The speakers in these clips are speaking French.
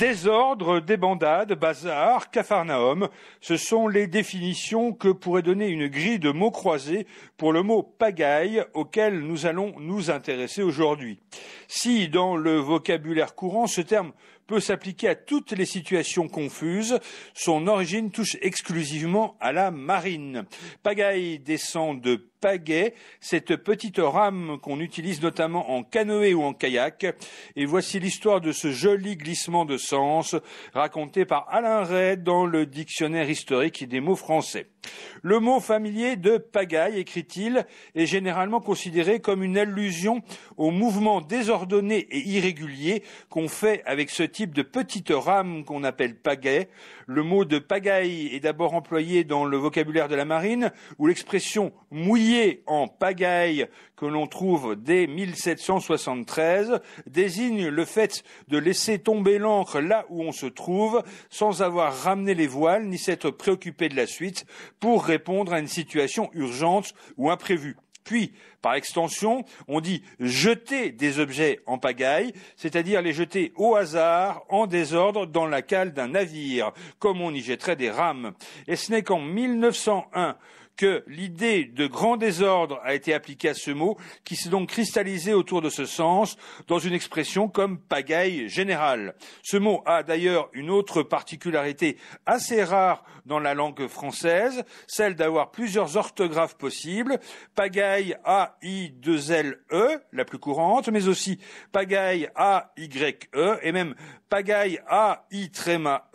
Désordre, débandade, bazar, capharnaüm, ce sont les définitions que pourrait donner une grille de mots croisés pour le mot pagaille auquel nous allons nous intéresser aujourd'hui. Si dans le vocabulaire courant, ce terme peut s'appliquer à toutes les situations confuses, son origine touche exclusivement à la marine. Pagaille descend de pagaie, cette petite rame qu'on utilise notamment en canoë ou en kayak. Et voici l'histoire de ce joli glissement de sens raconté par Alain Ray dans le dictionnaire historique des mots français. Le mot familier de pagaille, écrit-il, est généralement considéré comme une allusion au mouvement désordonné et irrégulier qu'on fait avec ce type de petite rame qu'on appelle pagaie. Le mot de pagaille est d'abord employé dans le vocabulaire de la marine, où l'expression mouillée en pagaille que l'on trouve dès 1773 désigne le fait de laisser tomber l'encre là où on se trouve sans avoir ramené les voiles ni s'être préoccupé de la suite pour répondre à une situation urgente ou imprévue. Puis, par extension, on dit jeter des objets en pagaille, c'est-à-dire les jeter au hasard, en désordre, dans la cale d'un navire, comme on y jetterait des rames. Et ce n'est qu'en 1901 que l'idée de grand désordre a été appliquée à ce mot, qui s'est donc cristallisé autour de ce sens dans une expression comme pagaille générale. Ce mot a d'ailleurs une autre particularité assez rare dans la langue française, celle d'avoir plusieurs orthographes possibles. Pagaille A-I-2-L-E, la plus courante, mais aussi pagaille A-Y-E et même pagaille A-I-E, tréma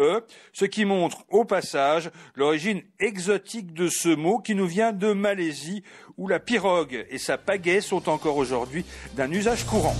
ce qui montre au passage l'origine exotique de ce mot nous vient de Malaisie, où la pirogue et sa pagaie sont encore aujourd'hui d'un usage courant.